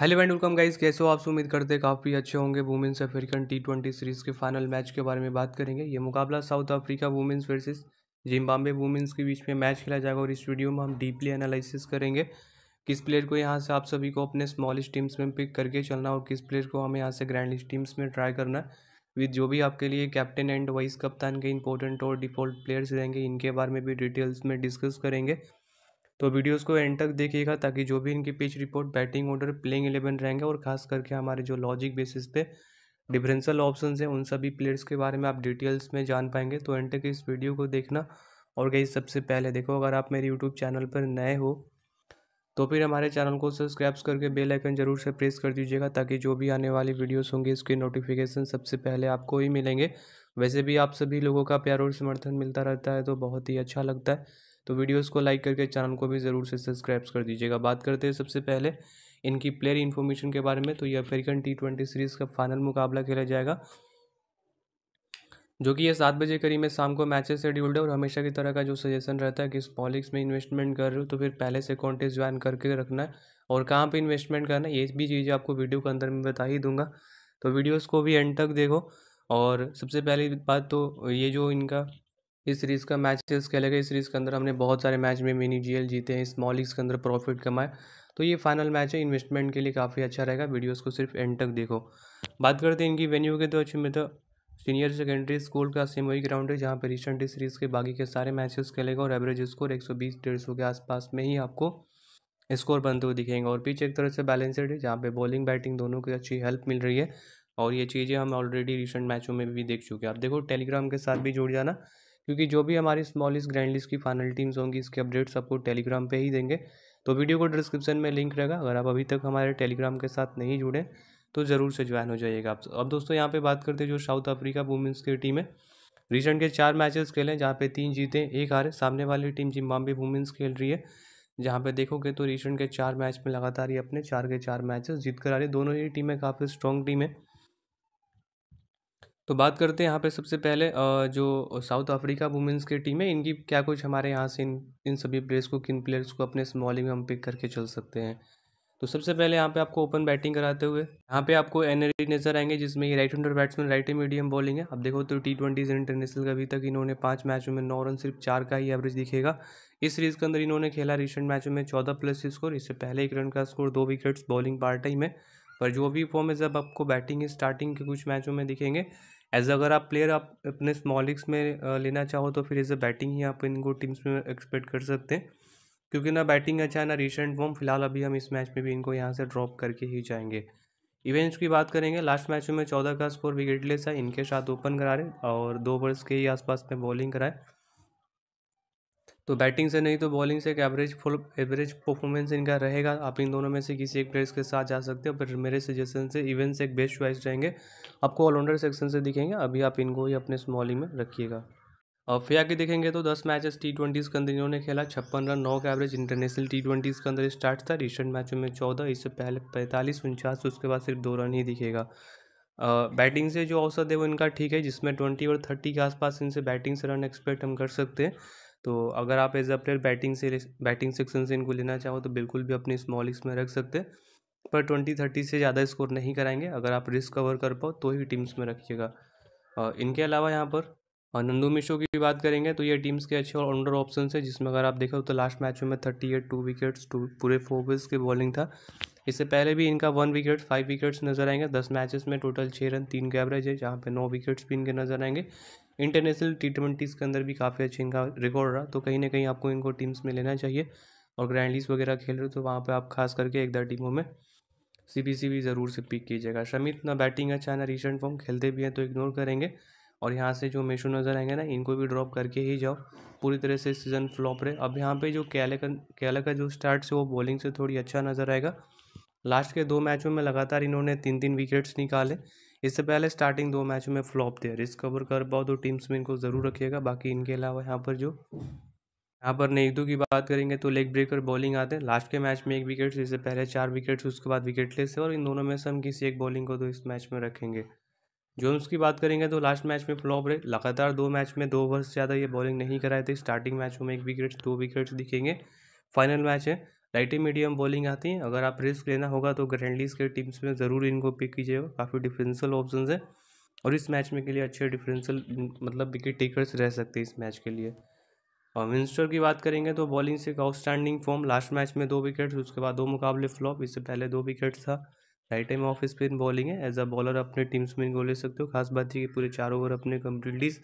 hello and welcome guys कैसे हो आप उम्मीद करते हैं काफ़ी अच्छे होंगे women's African T twenty series के फाइनल मैच के बारे में बात करेंगे ये मुकाबला South Africa women's versus Zimbabwe women's के बीच में मैच खेला जाएगा और इस वीडियो में हम डीपली एनालिसिस करेंगे किस प्लेयर को यहाँ से आप सभी को अपने स्मॉलेस्ट टीम्स में पिक करके चलना और किस प्लेयर को हमें यहाँ से ग्रैंडलिस्ट टीम्स में ट्राई करना विद जो भी आपके लिए कैप्टन एंड वाइस कप्तान के इंपॉर्टेंट और डिफॉल्ट प्लेयर्स रहेंगे इनके बारे में भी डिटेल्स में डिस्कस करेंगे तो वीडियोस को एंड तक देखिएगा ताकि जो भी इनकी pitch report batting order playing eleven रहेंगे और खास करके हमारे जो लॉजिक बेसिस पे डिफरेंशियल ऑप्शन हैं उन सभी प्लेयर्स के बारे में आप डिटेल्स में जान पाएंगे तो एंड तक इस वीडियो को देखना और कहीं सबसे पहले देखो अगर आप मेरे यूट्यूब चैनल पर नए हो तो फिर हमारे चैनल को सब्सक्राइब करके बेल आइकन जरूर से प्रेस कर दीजिएगा ताकि जो भी आने वाली वीडियोस होंगे इसके नोटिफिकेशन सबसे पहले आपको ही मिलेंगे वैसे भी आप सभी लोगों का प्यार और समर्थन मिलता रहता है तो बहुत ही अच्छा लगता है तो वीडियोस को लाइक करके चैनल को भी ज़रूर से सब्सक्राइब कर दीजिएगा बात करते हैं सबसे पहले इनकी प्लेयर इन्फॉर्मेशन के बारे में तो ये अफ्रीकन टी ट्वेंटी सीरीज़ का फाइनल मुकाबला खेला जाएगा जो कि ये सात बजे करीब में शाम को मैचेस शेड्यूल्ड है और हमेशा की तरह का जो सजेशन रहता है कि इस पॉलिक्स में इन्वेस्टमेंट कर रहे हो तो फिर पहले से कॉन्टेस्ट ज्वाइन करके रखना है और कहाँ पे इन्वेस्टमेंट करना है ये भी चीज़ें आपको वीडियो के अंदर में बता ही दूंगा तो वीडियोस को भी एंड तक देखो और सबसे पहली बात तो ये जो इनका इस सीरीज़ का मैच खेले गए इस सीरीज़ के अंदर हमने बहुत सारे मैच में मिनी जी जीते हैं स्मॉल लीग्स के अंदर प्रॉफिट कमाए तो ये फाइनल मैच है इन्वेस्टमेंट के लिए काफ़ी अच्छा रहेगा वीडियोस को सिर्फ एंड तक देखो बात करते हैं इनकी वेन्यू के तो अच्छी में तो सीनियर सेकेंडरी स्कूल का सेम वही ग्राउंड है जहाँ पर रिसेंट इस सीरीज़ के बाकी के सारे मैचेस खेलेगा और एवरेज स्कोर एक सौ के आसपास में ही आपको स्कोर बनते हुए दिखेंगे और पिच एक तरह से बैलेंसड है जहाँ पे बॉलिंग बैटिंग दोनों की अच्छी हेल्प मिल रही है और ये चीज़ें हम ऑलरेडी रिसेंट मैचों में भी देख चुके हैं आप देखो टेलीग्राम के साथ भी जुड़ जाना क्योंकि जो भी हमारी स्मॉलिस्ट ग्रैंडलिस्ट ग्रैंड लिस्ट की फाइनल टीम्स होंगी इसके अपडेट्स आपको टेलीग्राम पे ही देंगे तो वीडियो को डिस्क्रिप्शन में लिंक रहेगा अगर आप अभी तक हमारे टेलीग्राम के साथ नहीं जुड़े तो ज़रूर से ज्वाइन हो जाइएगा आप अब दोस्तों यहाँ पर बात करते हैं जो साउथ अफ्रीका वुमेंस की टीम है रिसेंट के चार मैचेस खेले जहाँ पे तीन जीते एक हारे सामने वाली टीम जिम्बाबे वुमेंस खेल रही है जहाँ पे देखोगे तो रिसेंट के चार मैच में लगातार ही अपने चार के चार मैचेस जीत कर आ रही है दोनों ही टीमें काफ़ी स्ट्रॉन्ग टीम है तो बात करते हैं यहाँ पे सबसे पहले जो साउथ अफ्रीका वुमेंस की टीम है इनकी क्या कुछ हमारे यहाँ से इन इन सभी प्लेयर्स को किन प्लेयर्स को अपने स्मॉल में हम पिक करके चल सकते हैं तो सबसे पहले यहाँ पे आपको ओपन बैटिंग कराते हुए यहाँ पे आपको एनरी नजर आएंगे जिसमें ये right hander batsman right medium bowling है अब देखो तो टी ट्वेंटीज इंटरनेशनल का अभी तक इन्होंने पाँच मैचों में नौ रन सिर्फ चार का ही एवरेज दिखेगा इस सीरीज़ के अंदर इन्होंने खेला रिसेंट मैचों में चौदह प्लस स्कोर इससे पहले एक रन का स्कोर दो विकेट्स बॉलिंग पार्ट टाइम में पर जो भी फॉर्म है जब आपको बैटिंग स्टार्टिंग के कुछ मैचों में दिखेंगे एज अगर आप प्लेयर आप अपने स्मॉल लिग्स में लेना चाहो तो फिर एज अ बैटिंग ही आप इनको टीम्स में एक्सपेक्ट कर सकते हैं क्योंकि ना बैटिंग अच्छा है ना रिसेंट फॉर्म फिलहाल अभी हम इस मैच में भी इनको यहाँ से ड्रॉप करके ही जाएंगे इवेंट्स की बात करेंगे लास्ट मैच में चौदह का स्कोर विकेटलेस है इनके साथ ओपन करा रहे और दो ओवर्स के ही आसपास में बॉलिंग कराए तो बैटिंग से नहीं तो बॉलिंग से एक एवरेज फुल एवरेज परफॉर्मेंस इनका रहेगा आप इन दोनों में से किसी एक प्लेयर्स के साथ जा सकते हो पर मेरे सजेशन से इवन से एक बेस्ट चॉइस रहेंगे आपको ऑलराउंडर सेक्शन से दिखेंगे अभी आप इनको ही अपने स्मॉलिंग में रखिएगा और फिर आगे देखेंगे तो दस मैचेस टी ट्वेंटीज़ के अंदर इन्होंने खेला छप्पन रन नौ का एवरेज इंटरनेशनल टी ट्वेंटीज़ के अंदर स्टार्ट था रिसेंट मैचों में चौदह इससे पहले पैंतालीस उनचास उसके बाद सिर्फ दो रन ही दिखेगा बैटिंग से जो औसत है वो इनका ठीक है जिसमें ट्वेंटी और थर्टी के आसपास इनसे बैटिंग से रन एक्सपेक्ट हम कर सकते हैं तो अगर आप एज अ प्लेयर बैटिंग से बैटिंग सेक्शन से इनको लेना चाहो तो बिल्कुल भी अपने स्मॉल इसमें रख सकते हैं पर ट्वेंटी थर्टी से ज़्यादा स्कोर नहीं कराएंगे अगर आप रिस्क कवर कर पाओ तो ही टीम्स में रखिएगा इनके अलावा यहाँ पर और नंदू मिशो की बात करेंगे तो ये टीम्स के अच्छे और अंडर ऑप्शन है जिसमें अगर आप देखो तो लास्ट मैच में thirty eight two wickets two पूरे फोर विल्स की बॉलिंग था इससे पहले भी इनका वन विकेट फाइव विकेट्स नजर आएंगे दस मैचेस में टोटल छः रन तीन के एवरेज है जहाँ पे नौ विकेट्स भी इनके नजर आएंगे इंटरनेशनल टी ट्वेंटीज़ के अंदर भी काफ़ी अच्छे इनका रिकॉर्ड रहा तो कहीं ना कहीं आपको इनको टीम्स में लेना चाहिए और ग्रैंडलीस वगैरह खेल रहे हो तो वहाँ पर आप खास करके एक दर टीमों में सी बी सी भी ज़रूर से पिक कीजिएगा शमित ना बैटिंग अच्छा है ना रिसेंट फॉर्म खेलते भी हैं तो इग्नोर करेंगे और यहाँ से जो मेशो नज़र आएंगे ना इनको भी ड्रॉप करके ही जाओ पूरी तरह से सीज़न फ्लॉप रहे अब यहाँ पे जो केले का केला का जो स्टार्ट से वो बॉलिंग से थोड़ी अच्छा नज़र आएगा लास्ट के दो मैचों में लगातार इन्होंने तीन तीन विकेट्स निकाले इससे पहले स्टार्टिंग दो मैचों में फ्लॉप थे रिस्क कवर कर पाओ तो टीम्स में इनको ज़रूर रखिएगा बाकी इनके अलावा यहाँ पर जो यहाँ पर नेगदू की बात करेंगे तो लेग ब्रेकर बॉलिंग आते हैं लास्ट के मैच में एक विकेट इससे पहले चार विकेट उसके बाद विकेटलेस है और इन दोनों में से हम किसी एक बॉलिंग को तो इस मैच में रखेंगे जोन्स की बात करेंगे तो लास्ट मैच में फ्लॉप रहे लगातार दो मैच में दो ओवर से ज़्यादा ये बॉलिंग नहीं कराए थे स्टार्टिंग मैचों में एक विकेट दो विकेट्स दिखेंगे फाइनल मैच है लाइटी मीडियम बॉलिंग आती हैं अगर आप रिस्क लेना होगा तो ग्रैंडलीस के टीम्स में ज़रूर इनको पिक कीजिएगा काफ़ी डिफरेंशियल ऑप्शन है और इस मैच में के लिए अच्छे डिफरेंशियल मतलब विकेट टेकर्स रह सकते हैं इस मैच के लिए और विंस्टर की बात करेंगे तो बॉलिंग से एक आउटस्टैंडिंग फॉर्म लास्ट मैच में दो विकेट उसके बाद दो मुकाबले फ्लॉप इससे पहले दो विकेट्स था right time off spin bowling है एज अ बॉलर अपने टीम्स में इनको ले सकते हो खास बात थी कि पूरे चार ओवर अपने कम्प्लीटलीज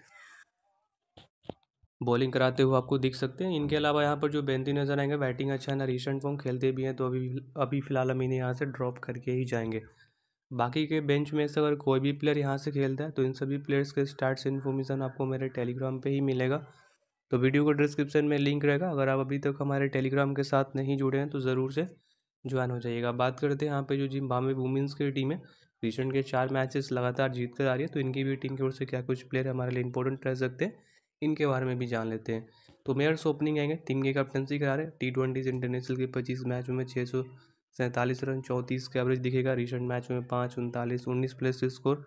बॉलिंग कराते हुए आपको दिख सकते हैं इनके अलावा यहाँ पर जो बेंदी नजर आएंगे बैटिंग अच्छा है ना रिसेंट फॉर्म खेलते भी हैं तो अभी अभी फिलहाल हम इन्हें यहाँ से ड्रॉप करके ही जाएंगे बाकी के बेंच में से अगर कोई भी प्लेयर यहाँ से खेलता है तो इन सभी प्लेयर्स के स्टार्ट इन्फॉर्मेशन आपको मेरे टेलीग्राम पर ही मिलेगा तो वीडियो को डिस्क्रिप्शन में लिंक रहेगा अगर आप अभी तक हमारे टेलीग्राम के साथ नहीं जुड़े हैं तो ज़रूर से ज्वाइन हो जाइएगा बात करते हैं यहाँ पे जो बॉम्बे वुमेंस की टीम है रिसेंट के चार मैचेस लगातार जीत कर आ रही है तो इनकी भी टीम की ओर से क्या कुछ प्लेयर हमारे लिए इंपॉर्टेंट रह सकते हैं इनके बारे में भी जान लेते हैं तो मेयर्स ओपनिंग आएंगे टीम की कैप्टनसी करा रहे टी ट्वेंटी इंटरनेशनल के पच्चीस मैच में छः सौ सैंतालीस रन चौंतीस का एवरेज दिखेगा रिसेंट मैच में पाँच उनतालीस उन्नीस प्लस स्कोर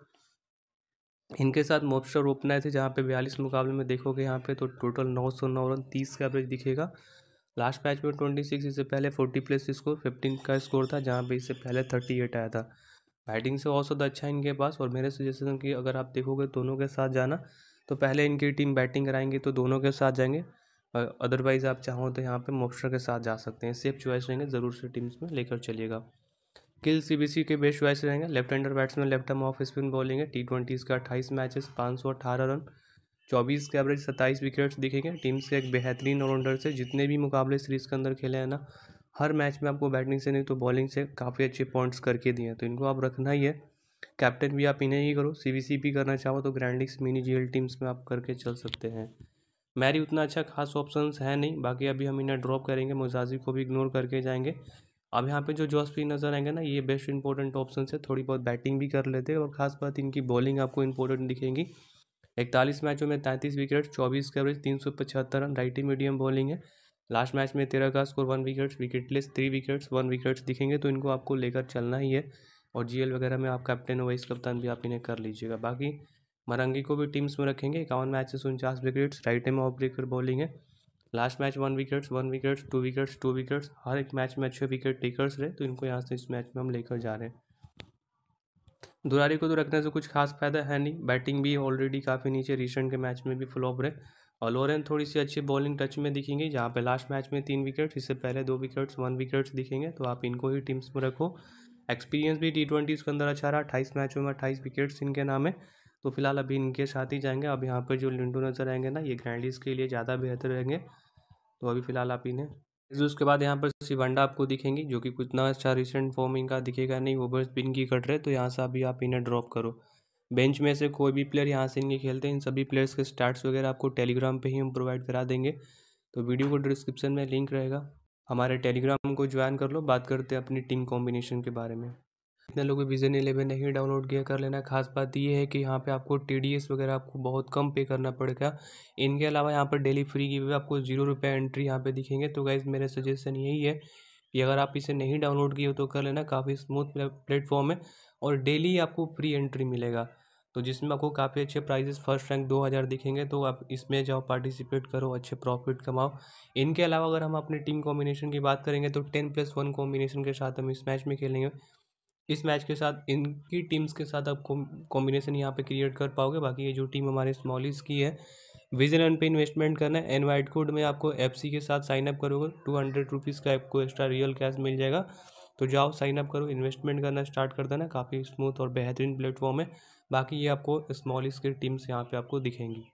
इनके साथ मोबस्टर आए थे जहाँ पे बयालीस मुकाबले में देखोगे यहाँ पे तो टोटल नौ सौ नौ रन तीस का एवरेज दिखेगा लास्ट मैच में ट्वेंटी सिक्स इससे पहले फोर्टी प्लस स्कोर फिफ्टीन का स्कोर था जहाँ पे इससे पहले थर्टी एट आया था बैटिंग से औसत अच्छा है इनके पास और मेरे सजेशन की अगर आप देखोगे दोनों के साथ जाना तो पहले इनकी टीम बैटिंग कराएंगी तो दोनों के साथ जाएंगे और अदरवाइज़ आप चाहो तो यहाँ पे मोस्टर के साथ जा सकते हैं सेफ चॉइस रहेंगे ज़रूर से टीम्स में लेकर चलिएगा किल सी के बेस्ट चॉइस रहेंगे लेफ्ट हैंडर बैट्समैन लेफ्ट हम ऑफ स्पिन बॉलिंग है टी ट्वेंटीज़ का अट्ठाईस मैचेस पाँच सौ अठारह रन चौबीस के एवरेज सत्ताईस विकेट्स दिखेंगे टीम्स के एक बेहतरीन ऑलराउंडर से जितने भी मुकाबले सीरीज़ के अंदर खेले हैं ना हर मैच में आपको बैटिंग से नहीं तो बॉलिंग से काफ़ी अच्छे पॉइंट्स करके दिए हैं तो इनको आप रखना ही है कैप्टन भी आप इन्हें ही करो सी भी करना चाहो तो ग्रैंड लिक्स मिनी जी टीम्स में आप करके चल सकते हैं मैरी उतना अच्छा खास ऑप्शन है नहीं बाकी अभी हम इन्हें ड्रॉप करेंगे मुजाजी को भी इग्नोर करके जाएंगे अब यहाँ पे जो जॉस भी नज़र आएंगे ना ये बेस्ट इंपॉर्टेंट ऑप्शन है थोड़ी बहुत बैटिंग भी कर लेते हैं और खास बात इनकी बॉलिंग आपको इंपॉर्टेंट दिखेंगी इकतालीस मैचों में तैंतीस विकेट चौबीस का एवरेज तीन सौ पचहत्तर रन राइटी मीडियम बॉलिंग है लास्ट मैच में तेरह का score one wickets wicketless three wickets one wickets दिखेंगे तो इनको आपको लेकर चलना ही है और जीएल वगैरह में आप कैप्टन हो वाइस कप्तान भी आप इन्हें कर लीजिएगा बाकी मरंगी को भी टीम्स में रखेंगे इक्यावन मैचेस उनचास विकेट्स राइट में ऑफ ब्रेकर बॉलिंग है last match one wickets one wickets two wickets two wickets हर एक मैच में अच्छे विकेट टेकर्स रहे तो इनको यहाँ से इस मैच में हम लेकर जा रहे हैं दुरारी को तो रखने से कुछ खास फायदा है नहीं बैटिंग भी ऑलरेडी काफ़ी नीचे रिसेंट के मैच में भी फ्लॉप रहे और लोरेन थोड़ी सी अच्छी बॉलिंग टच में दिखेंगे जहाँ पे लास्ट मैच में तीन विकेट्स इससे पहले दो विकेट्स वन विकेट्स दिखेंगे तो आप इनको ही टीम्स में रखो एक्सपीरियंस भी टी ट्वेंटी उसके अंदर अच्छा रहा अट्ठाईस मैचों में अट्ठाईस विकेट्स इनके नाम है तो फिलहाल अभी इनके साथ ही जाएंगे अब यहाँ पर जो लिंडो नजर आएंगे ना ये ग्रैंडीज़ के लिए ज़्यादा बेहतर रहेंगे तो अभी फिलहाल आप इन्हें उसके बाद यहाँ पर सिवंडा आपको दिखेंगी जो कि उतना अच्छा रिसेंट फॉर्म इनका दिखेगा नहीं ओवर स्पिन की कट रहे तो यहाँ से अभी आप इन्हें ड्रॉप करो बेंच में से कोई भी प्लेयर यहाँ से इनके खेलते हैं इन सभी प्लेयर्स के स्टार्ट्स वगैरह आपको टेलीग्राम पर ही हम प्रोवाइड करा देंगे तो वीडियो को डिस्क्रिप्शन में लिंक रहेगा हमारे टेलीग्राम को ज्वाइन कर लो बात करते हैं अपनी टीम कॉम्बिनेशन के बारे में इतने लोग विजन इलेवन नहीं डाउनलोड किया कर लेना खास बात यह है कि यहाँ पे आपको टी वगैरह आपको बहुत कम पे करना पड़ेगा इनके अलावा यहाँ पर डेली फ्री की आपको जीरो रुपये एंट्री यहाँ पे दिखेंगे तो गाइज मेरा सजेशन यही है कि अगर आप इसे नहीं डाउनलोड किए हो तो कर लेना काफ़ी स्मूथ प्लेटफॉर्म है और डेली आपको फ्री एंट्री मिलेगा तो जिसमें आपको काफ़ी अच्छे प्राइजेस फर्स्ट रैंक दो हज़ार दिखेंगे तो आप इसमें जाओ पार्टिसिपेट करो अच्छे प्रॉफिट कमाओ इनके अलावा अगर हम अपनी टीम कॉम्बिनेशन की बात करेंगे तो टेन प्लस वन कॉम्बिनेशन के साथ हम इस मैच में खेलेंगे इस मैच के साथ इनकी टीम्स के साथ आप कॉम्बिनेशन यहाँ पर क्रिएट कर पाओगे बाकी ये जो टीम हमारे स्मॉलिस की है विजन एन पे इन्वेस्टमेंट करना है एनवाइट कोड में आपको एफ के साथ साइनअप करोगे टू हंड्रेड रुपीज़ का आपको एक्स्ट्रा रियल कैश मिल जाएगा तो जाओ साइन अप करो इन्वेस्टमेंट करना स्टार्ट कर देना काफ़ी स्मूथ और बेहतरीन प्लेटफॉर्म है बाकी ये आपको स्मॉल स्किल टीम्स यहाँ पे आपको दिखेंगी